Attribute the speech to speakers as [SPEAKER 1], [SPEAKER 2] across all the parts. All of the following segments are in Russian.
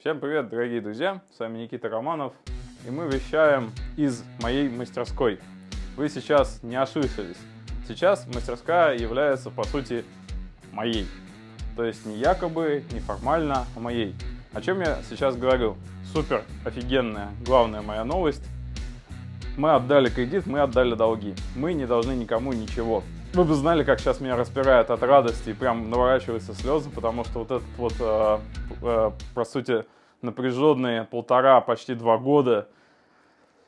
[SPEAKER 1] Всем привет, дорогие друзья! С вами Никита Романов, и мы вещаем из моей мастерской. Вы сейчас не ослышались. Сейчас мастерская является, по сути, моей. То есть не якобы, не формально, а моей. О чем я сейчас говорю? Супер, офигенная, главная моя новость. Мы отдали кредит, мы отдали долги. Мы не должны никому ничего. Вы бы знали, как сейчас меня распирает от радости и прям наворачиваются слезы, потому что вот этот вот, э, э, по сути, напряженные полтора, почти два года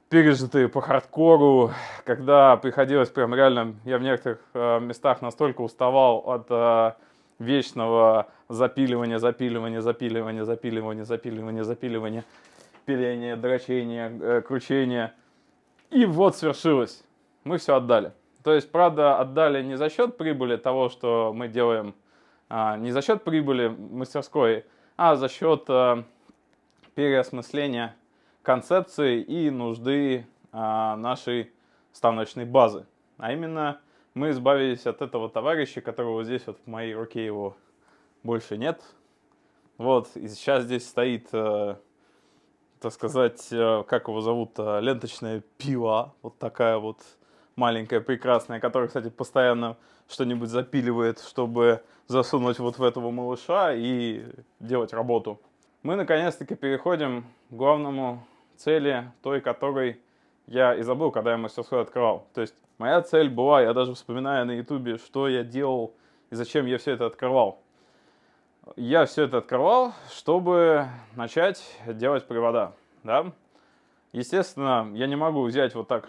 [SPEAKER 1] пережитые по хардкору, когда приходилось прям реально, я в некоторых э, местах настолько уставал от э, вечного запиливания, запиливания, запиливания, запиливания, запиливания, запиливания, пиления, дрочения, э, кручения. И вот свершилось. Мы все отдали. То есть, правда, отдали не за счет прибыли того, что мы делаем, а, не за счет прибыли мастерской, а за счет э, переосмысления концепции и нужды а, нашей станочной базы. А именно, мы избавились от этого товарища, которого здесь вот в моей руке его больше нет. Вот, и сейчас здесь стоит, э, так сказать, э, как его зовут, э, ленточная пила, вот такая вот маленькая, прекрасная, которая, кстати, постоянно что-нибудь запиливает, чтобы засунуть вот в этого малыша и делать работу. Мы наконец-таки переходим к главному цели, той, которой я и забыл, когда я мастерскую открывал. То есть моя цель была, я даже вспоминаю на ютубе, что я делал и зачем я все это открывал. Я все это открывал, чтобы начать делать привода, да. Естественно, я не могу взять вот так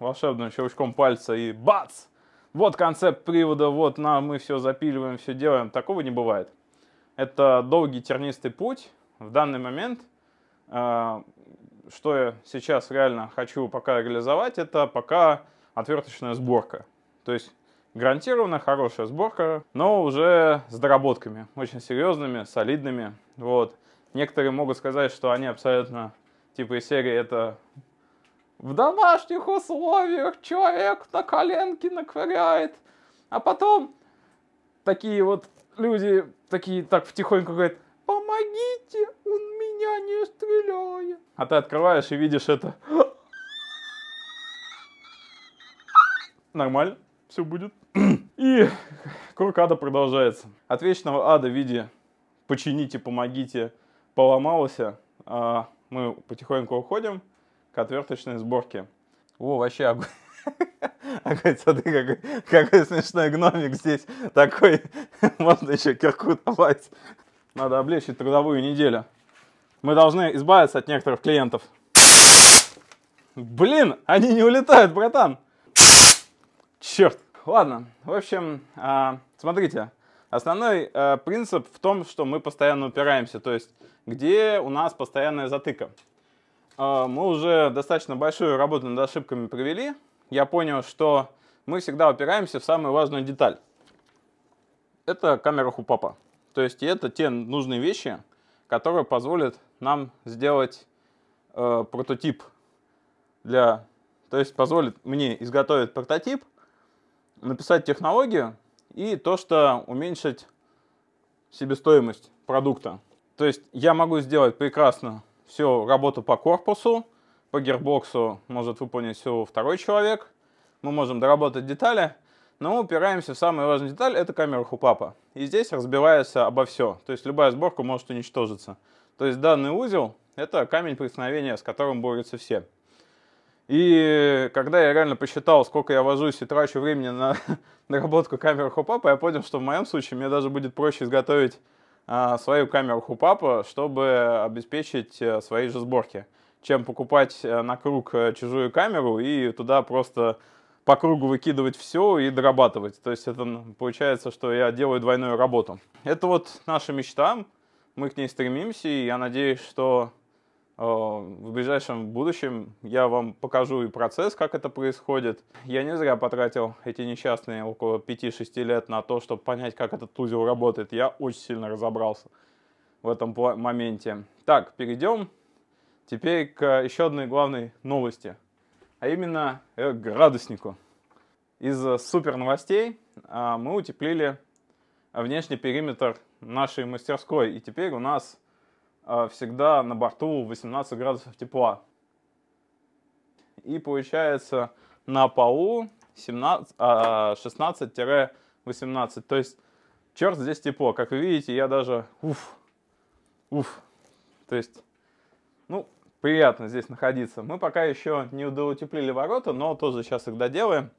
[SPEAKER 1] волшебным щелчком пальца и бац! Вот концепт привода, вот на, мы все запиливаем, все делаем. Такого не бывает. Это долгий тернистый путь. В данный момент, а, что я сейчас реально хочу пока реализовать, это пока отверточная сборка. То есть гарантированно хорошая сборка, но уже с доработками, очень серьезными, солидными. Вот. Некоторые могут сказать, что они абсолютно типа из серии это в домашних условиях человек на коленке наковыряет, а потом такие вот люди такие так втихоньку говорят, помогите, он меня не стреляет. А ты открываешь и видишь это. Нормально, все будет. И круг ада продолжается. От вечного ада в виде почините, помогите, Поломался, а мы потихоньку уходим к отверточной сборке. О, вообще огонь. Какой, смешной гномик здесь. Такой, можно еще кирку давать. Надо облегчить трудовую неделю. Мы должны избавиться от некоторых клиентов. Блин, они не улетают, братан. Черт. Ладно, в общем, а, смотрите. Основной э, принцип в том, что мы постоянно упираемся. То есть, где у нас постоянная затыка. А, мы уже достаточно большую работу над ошибками провели. Я понял, что мы всегда упираемся в самую важную деталь. Это камера хупапа. То есть это те нужные вещи, которые позволят нам сделать э, прототип для... То есть позволит мне изготовить прототип, написать технологию и то, что уменьшить себестоимость продукта. То есть я могу сделать прекрасно всю работу по корпусу, по гербоксу может выполнить всего второй человек. Мы можем доработать детали, но мы упираемся в самую важную деталь, это камера хупапа. И здесь разбивается обо все, то есть любая сборка может уничтожиться. То есть данный узел — это камень преткновения, с которым борются все. И когда я реально посчитал, сколько я вожусь и трачу времени на наработку камеры хопапа, я понял, что в моем случае мне даже будет проще изготовить а, свою камеру хупапа, чтобы обеспечить э, свои же сборки, чем покупать э, на круг э, чужую камеру и туда просто по кругу выкидывать все и дорабатывать. То есть это получается, что я делаю двойную работу. Это вот наша мечта, мы к ней стремимся, и я надеюсь, что Э, в ближайшем будущем я вам покажу и процесс, как это происходит. Я не зря потратил эти несчастные около 5-6 лет на то, чтобы понять, как этот узел работает. Я очень сильно разобрался в этом моменте. Так, перейдем теперь к еще одной главной новости, а именно к градуснику. Из супер новостей э, мы утеплили внешний периметр нашей мастерской, и теперь у нас Э, всегда на борту 18 градусов тепла. И получается на ПАУ 16-18. А, То есть черт здесь тепло. Как вы видите, я даже... Уф, уф. То есть, ну, приятно здесь находиться. Мы пока еще не удоутеплили ворота, но тоже сейчас их доделаем.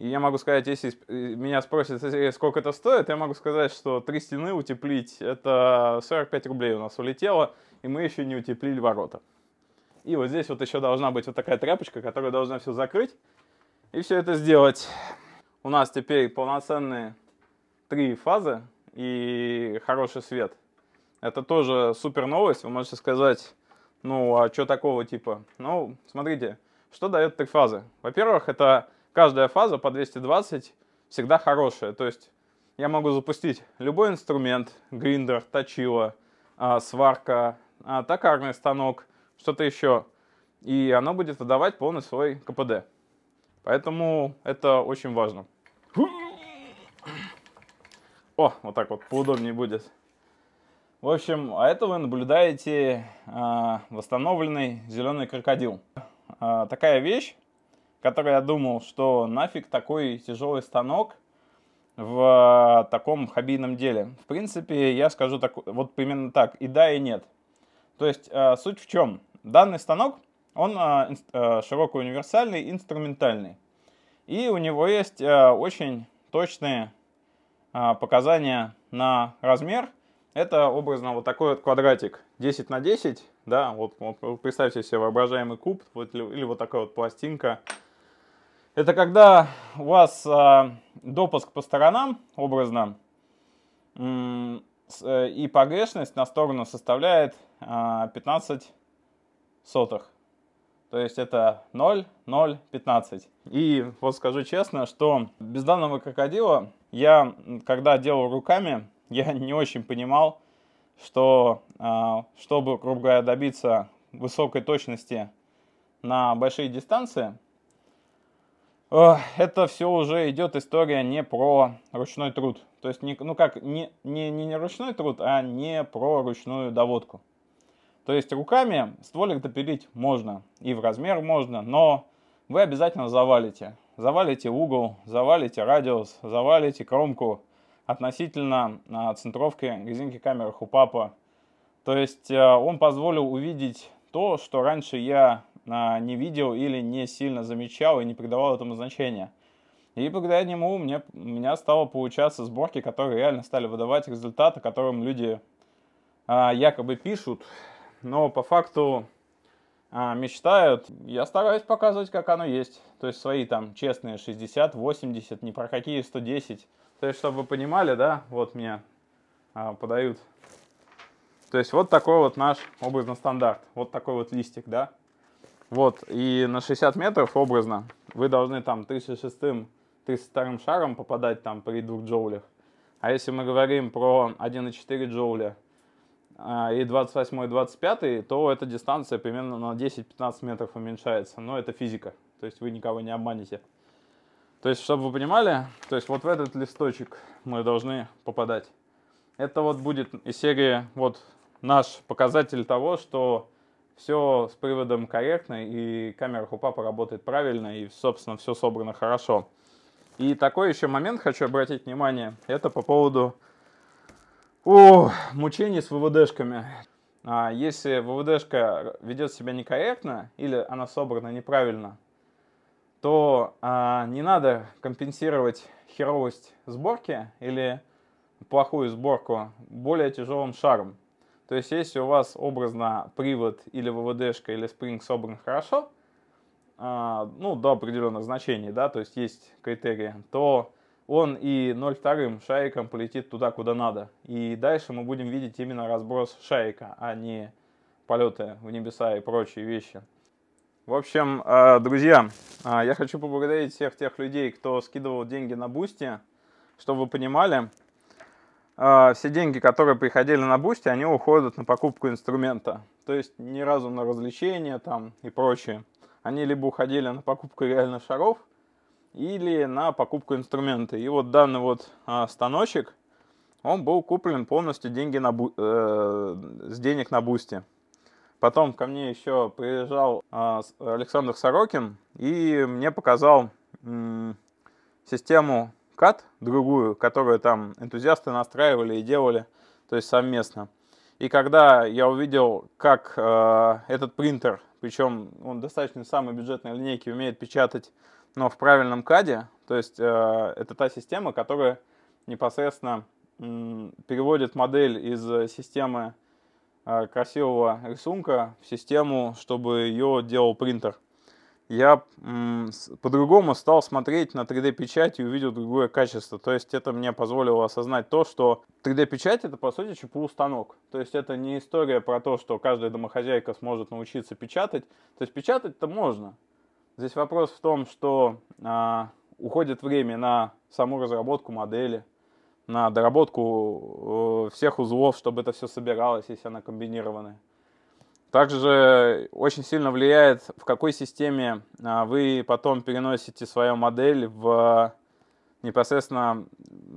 [SPEAKER 1] И я могу сказать, если э, меня спросят, э, сколько это стоит, я могу сказать, что три стены утеплить, это 45 рублей у нас улетело, и мы еще не утеплили ворота. И вот здесь вот еще должна быть вот такая тряпочка, которая должна все закрыть и все это сделать. У нас теперь полноценные три фазы и хороший свет. Это тоже супер новость, вы можете сказать, ну а что такого типа? Ну, смотрите, что дает три фазы? Во-первых, это каждая фаза по 220 всегда хорошая. То есть я могу запустить любой инструмент, гриндер, точило, а, сварка, а, токарный станок, что-то еще, и оно будет выдавать полный свой КПД. Поэтому это очень важно. О, вот так вот поудобнее будет. В общем, а это вы наблюдаете э, восстановленный зеленый крокодил. Э, такая вещь который я думал, что нафиг такой тяжелый станок в э, таком хоббийном деле. В принципе, я скажу так, вот примерно так, и да, и нет. То есть э, суть в чем? Данный станок, он э, широко универсальный, инструментальный. И у него есть очень точные показания на размер. Это образно вот такой вот квадратик 10 на 10. Да, вот, вот представьте себе воображаемый куб вот, или вот такая вот пластинка это когда у вас э, допуск по сторонам, образно, э, и погрешность на сторону составляет э, а, 15 сотых. То есть это 0, 0, 15. И вот скажу честно, что без данного крокодила я, когда делал руками, я не очень понимал, что а, чтобы, грубо говоря, добиться высокой точности на большие дистанции, это все уже идет история не про ручной труд. То есть, не, ну как, не, не, не, не ручной труд, а не про ручную доводку. То есть руками стволик допилить можно и в размер можно, но вы обязательно завалите. Завалите угол, завалите радиус, завалите кромку относительно а, центровки резинки камеры Хупапа. То есть э, он позволил увидеть то, что раньше я не видел или не сильно замечал и не придавал этому значения. И благодаря нему мне, у меня стало получаться сборки, которые реально стали выдавать результаты, которым люди а, якобы пишут, но по факту а, мечтают. Я стараюсь показывать, как оно есть. То есть свои там честные 60, 80, не про какие 110. То есть, чтобы вы понимали, да, вот меня а, подают. То есть вот такой вот наш образно стандарт, вот такой вот листик, да. Вот, и на 60 метров образно вы должны там 36-м, 32-м шаром попадать там при двух джоулях. А если мы говорим про 1,4 джоуля а, и 28 и 25, то эта дистанция примерно на 10-15 метров уменьшается. Но это физика, то есть вы никого не обманете. То есть, чтобы вы понимали, то есть вот в этот листочек мы должны попадать. Это вот будет из серии вот наш показатель того, что все с приводом корректно, и камера хупапа работает правильно, и, собственно, все собрано хорошо. И такой еще момент хочу обратить внимание, это по поводу о, мучений с ВВДшками. А если ВВДшка ведет себя некорректно или она собрана неправильно, то а, не надо компенсировать херовость сборки или плохую сборку более тяжелым шаром. То есть, если у вас образно привод или ВВДшка или спринг собран хорошо, а, ну, до определенных значений, да, то есть есть критерии, то он и 0,2 шариком полетит туда, куда надо. И дальше мы будем видеть именно разброс шарика, а не полеты в небеса и прочие вещи. В общем, а, друзья, а, я хочу поблагодарить всех тех людей, кто скидывал деньги на бусте, Чтобы вы понимали, а, все деньги, которые приходили на бусте, они уходят на покупку инструмента. То есть ни разу на развлечения там и прочее. Они либо уходили на покупку реальных шаров, или на покупку инструмента. И вот данный вот а, станочек, он был куплен полностью деньги на бу- э, с денег на бусте. Потом ко мне еще приезжал а, Александр Сорокин и мне показал м- систему CAD, другую, которую там энтузиасты настраивали и делали, то есть совместно. И когда я увидел, как э, этот принтер, причем он достаточно самой бюджетной линейки, умеет печатать, но в правильном каде, то есть э, это та система, которая непосредственно э, переводит модель из системы э, красивого рисунка в систему, чтобы ее делал принтер я по-другому стал смотреть на 3D-печать и увидел другое качество. То есть это мне позволило осознать то, что 3D-печать это по сути ЧПУ-станок. То есть это не история про то, что каждая домохозяйка сможет научиться печатать. То есть печатать-то можно. Здесь вопрос в том, что а, уходит время на саму разработку модели, на доработку э, всех узлов, чтобы это все собиралось, если она комбинированная. Также очень сильно влияет, в какой системе а, вы потом переносите свою модель в непосредственно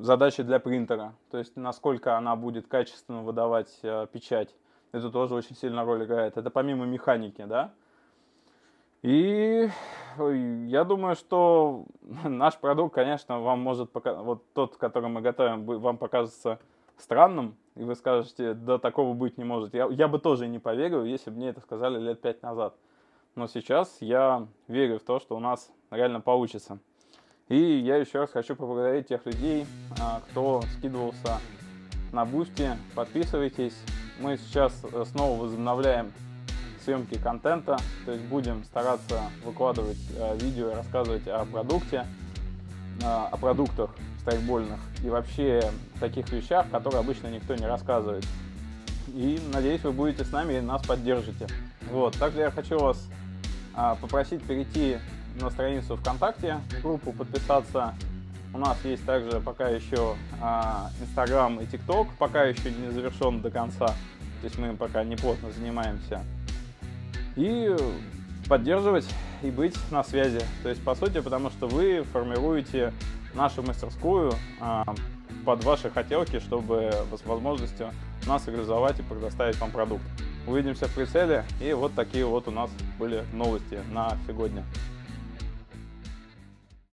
[SPEAKER 1] задачи для принтера. То есть насколько она будет качественно выдавать а, печать. Это тоже очень сильно роль играет. Это помимо механики, да? И я думаю, что наш продукт, конечно, вам может показать, вот тот, который мы готовим, вам покажется странным, и вы скажете, да такого быть не может. Я, я бы тоже не поверил, если бы мне это сказали лет пять назад. Но сейчас я верю в то, что у нас реально получится. И я еще раз хочу поблагодарить тех людей, а, кто скидывался на бусте. Подписывайтесь. Мы сейчас э, снова возобновляем съемки контента, то есть будем стараться выкладывать э, видео и рассказывать о продукте. А, о продуктах страйкбольных и вообще таких вещах, которые обычно никто не рассказывает. И надеюсь, вы будете с нами и нас поддержите. Вот. Также я хочу вас а, попросить перейти на страницу ВКонтакте, группу подписаться. У нас есть также пока еще а, Инстаграм и ТикТок, пока еще не завершен до конца. То есть мы пока неплотно занимаемся. И поддерживать и быть на связи. То есть, по сути, потому что вы формируете нашу мастерскую э, под ваши хотелки, чтобы с возможностью нас реализовать и предоставить вам продукт. Увидимся в прицеле. И вот такие вот у нас были новости на сегодня.